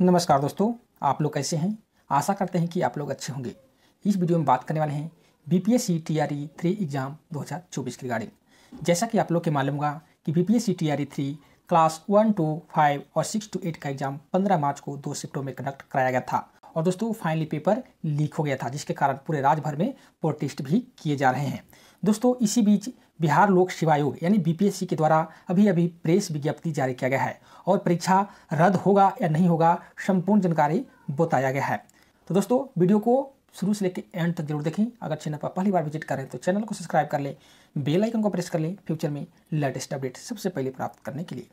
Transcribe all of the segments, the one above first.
नमस्कार दोस्तों आप लोग कैसे हैं आशा करते हैं कि आप लोग अच्छे होंगे इस वीडियो में बात करने वाले हैं B P S C T R E three exam दो हज़ार चौबीस की रिगार्डिंग जैसा कि आप लोग के मालूम होगा कि B P S C T R E three class one two five और सिक्स टू एट का एग्ज़ाम पंद्रह मार्च को दो शिफ्टों में कंडक्ट कराया गया था और दोस्तों फाइनली पेपर लीक हो गया था जिसके कारण पूरे राज्य भर में प्रोटेस्ट भी किए जा रहे हैं दोस्तों इसी बीच बिहार लोक सेवा आयोग यानी बीपीएससी के द्वारा अभी अभी प्रेस विज्ञप्ति जारी किया गया है और परीक्षा रद्द होगा या नहीं होगा संपूर्ण जानकारी बताया गया है तो दोस्तों वीडियो को शुरू से लेकर एंड तक जरूर देखें अगर चैनल पर पहली बार विजिट करें तो चैनल को सब्सक्राइब कर लें बेल आइकन को प्रेस कर लें फ्यूचर में लेटेस्ट अपडेट सबसे पहले प्राप्त करने के लिए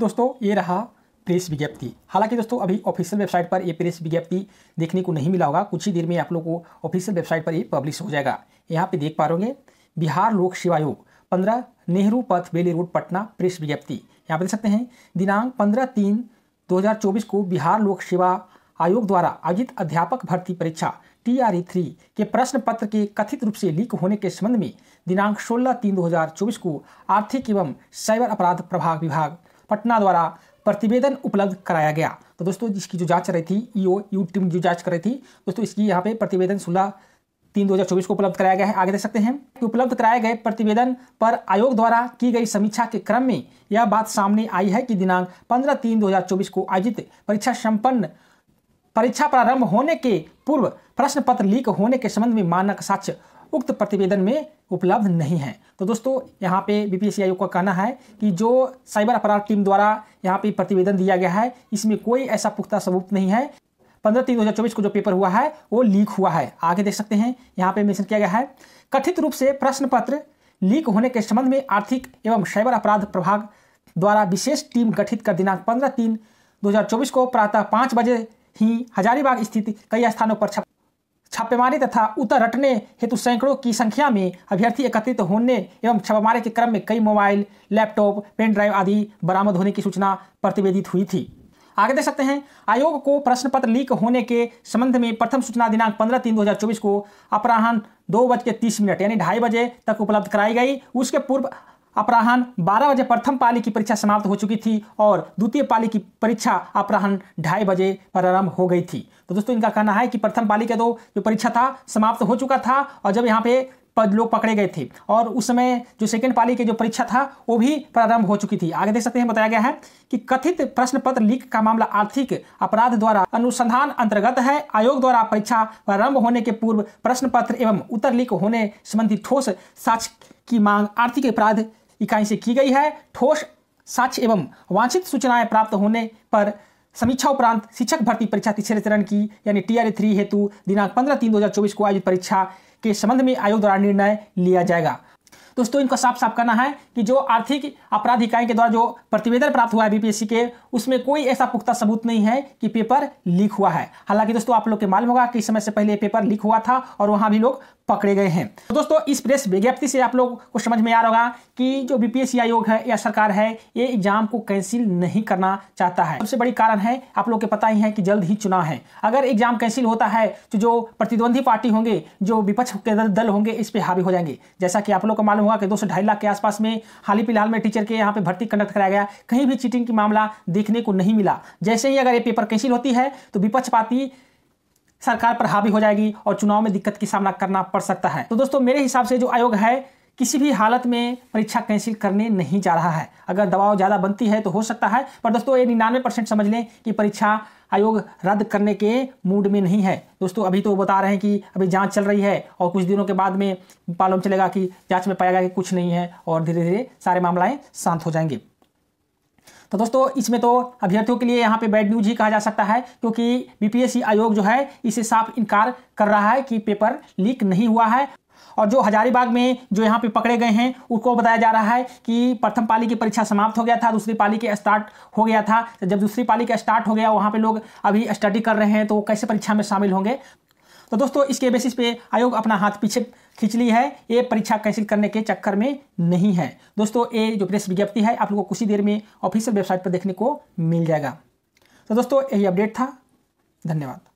दोस्तों ये रहा प्रेस विज्ञप्ति हालांकि दोस्तों अभी ऑफिशियल वेबसाइट पर ये प्रेस विज्ञप्ति देखने को नहीं मिला होगा कुछ ही देर में आप लोग को ऑफिशियल वेबसाइट पर ये पब्लिश हो जाएगा यहाँ पे देख पा रहे बिहार लोक सेवा आयोग पंद्रह नेहरू पथ बेली रोड पटना प्रेस विज्ञप्ति यहाँ पर देख सकते हैं दिनांक पंद्रह तीन दो को बिहार लोक सेवा आयोग द्वारा आयोजित अध्यापक भर्ती परीक्षा टी आर थ्री के प्रश्न पत्र के कथित रूप से लीक होने के संबंध में दिनांक 16 तीन 2024 को आर्थिक एवं साइबर अपराध प्रभाग विभाग पटना द्वारा प्रतिवेदन उपलब्ध कराया गया तो दोस्तों इसकी जो जांच रही थी ईओ यू टीम जो जांच कर रही थी दोस्तों इसकी यहाँ पे प्रतिवेदन सोलह तीन 2024 को उपलब्ध कराया गया है आगे देख सकते हैं कि उपलब्ध कराए गए प्रतिवेदन पर आयोग द्वारा की गई समीक्षा के क्रम में यह बात सामने आई है कि दिनांक पंद्रह तीन 2024 को आयोजित परीक्षा संपन्न परीक्षा प्रारंभ होने के पूर्व प्रश्न पत्र लीक होने के संबंध में मानक साक्ष्य उक्त प्रतिवेदन में उपलब्ध नहीं है तो दोस्तों यहाँ पे बीपीएससी आयोग का कहना है कि जो साइबर अपराध टीम द्वारा यहाँ पे प्रतिवेदन दिया गया है इसमें कोई ऐसा पुख्ता सबूत नहीं है पंद्रह तीन दो हजार चौबीस को जो पेपर हुआ है वो लीक हुआ है आगे देख सकते हैं यहाँ पे मेंशन किया गया है कथित रूप से प्रश्न पत्र लीक होने के संबंध में आर्थिक एवं साइबर अपराध प्रभाग द्वारा विशेष टीम गठित कर दिनांक पंद्रह तीन 2024 को प्रातः पांच बजे ही हजारीबाग स्थित कई स्थानों पर छापेमारी तथा उतर रटने हेतु सैकड़ों की संख्या में अभ्यर्थी एकत्रित होने एवं छापेमारी के क्रम में कई मोबाइल लैपटॉप पेन ड्राइव आदि बरामद होने की सूचना प्रतिवेदित हुई थी आगे देख सकते हैं आयोग को प्रश्न पत्र लीक होने के संबंध में प्रथम सूचना दिनांक 15 तीन 2024 को अपराह्न दो बज के तीस मिनट यानी ढाई बजे तक उपलब्ध कराई गई उसके पूर्व अपराहन 12 बजे प्रथम पाली की परीक्षा समाप्त हो चुकी थी और द्वितीय पाली की परीक्षा अपराहन ढाई बजे प्रारंभ हो गई थी तो दोस्तों इनका कहना है कि प्रथम पाली का तो जो परीक्षा था समाप्त हो चुका था और जब यहाँ पे पद लोग पकड़े गए थे और उस समय जो सेकेंड पाली के जो परीक्षा था वो भी प्रारंभ हो चुकी थी आगे देख सकते हैं बताया गया है कि कथित प्रश्न पत्र लीक का मामला आर्थिक अपराध द्वारा अनुसंधान अंतर्गत है आयोग द्वारा परीक्षा प्रारंभ होने के पूर्व प्रश्न पत्र एवं उत्तर लीक होने संबंधी ठोस साक्ष की मांग आर्थिक अपराध इकाई से की गई है ठोस साक्ष्य एवं वांछित सूचनाएं प्राप्त होने पर समीक्षा उपरांत शिक्षक भर्ती परीक्षा तीसरे चरण की यानी टी आर थ्री हेतु दिनांक पंद्रह तीन दो हज़ार चौबीस को आयोजित परीक्षा के संबंध में आयोग द्वारा निर्णय लिया जाएगा दोस्तों इनको साफ साफ करना है कि जो आर्थिक अपराध इकाई के द्वारा जो प्रतिवेदन प्राप्त हुआ है बीपीएससी के उसमें कोई ऐसा पुख्ता सबूत नहीं है कि पेपर लीक हुआ है हालांकि दोस्तों आप लोग के मालूम होगा कि समय से पहले पेपर लीक हुआ था और वहां भी लोग पकड़े गए हैं तो दोस्तों इस प्रेस विज्ञप्ति से आप लोग को समझ में आ रहा होगा कि जो बीपीएससी आयोग है या सरकार है ये एग्जाम को कैंसिल नहीं करना चाहता है सबसे बड़ी कारण है आप लोग के पता ही है कि जल्द ही चुनाव है अगर एग्जाम कैंसिल होता है तो जो प्रतिद्वंदी पार्टी होंगे जो विपक्ष के दल होंगे इस पर हावी हो जाएंगे जैसा कि आप लोग को मालूम हुआ कि दो से ढाई लाख के आसपास में हाल ही फिलहाल में टीचर के यहाँ पे भर्ती कंडक्ट कराया गया कहीं भी चीटिंग की मामला देखने को नहीं मिला जैसे ही अगर ये पेपर कैंसिल होती है तो विपक्ष पाती सरकार पर हावी हो जाएगी और चुनाव में दिक्कत की सामना करना पड़ सकता है तो दोस्तों मेरे हिसाब से जो आयोग है किसी भी हालत में परीक्षा कैंसिल करने नहीं जा रहा है अगर दबाव ज़्यादा बनती है तो हो सकता है पर दोस्तों ये निन्यानवे परसेंट समझ लें कि परीक्षा आयोग रद्द करने के मूड में नहीं है दोस्तों अभी तो बता रहे हैं कि अभी जांच चल रही है और कुछ दिनों के बाद में मालूम चलेगा कि जाँच में पाया गया कि कुछ नहीं है और धीरे धीरे सारे मामलाएँ शांत हो जाएंगे तो दोस्तों इसमें तो अभ्यर्थियों के लिए यहाँ पे बैड न्यूज ही कहा जा सकता है क्योंकि बीपीएससी आयोग जो है इसे साफ इनकार कर रहा है कि पेपर लीक नहीं हुआ है और जो हजारीबाग में जो यहाँ पे पकड़े गए हैं उनको बताया जा रहा है कि प्रथम पाली की परीक्षा समाप्त हो गया था दूसरी पाली के स्टार्ट हो गया था तो जब दूसरी पाली का स्टार्ट हो गया वहाँ पे लोग अभी स्टडी कर रहे हैं तो कैसे परीक्षा में शामिल होंगे तो दोस्तों इसके बेसिस पे आयोग अपना हाथ पीछे खींच ली है ये परीक्षा कैंसिल करने के चक्कर में नहीं है दोस्तों ये जो प्रेस विज्ञप्ति है आप लोगों को कुछ ही देर में ऑफिशियल वेबसाइट पर देखने को मिल जाएगा तो दोस्तों यही अपडेट था धन्यवाद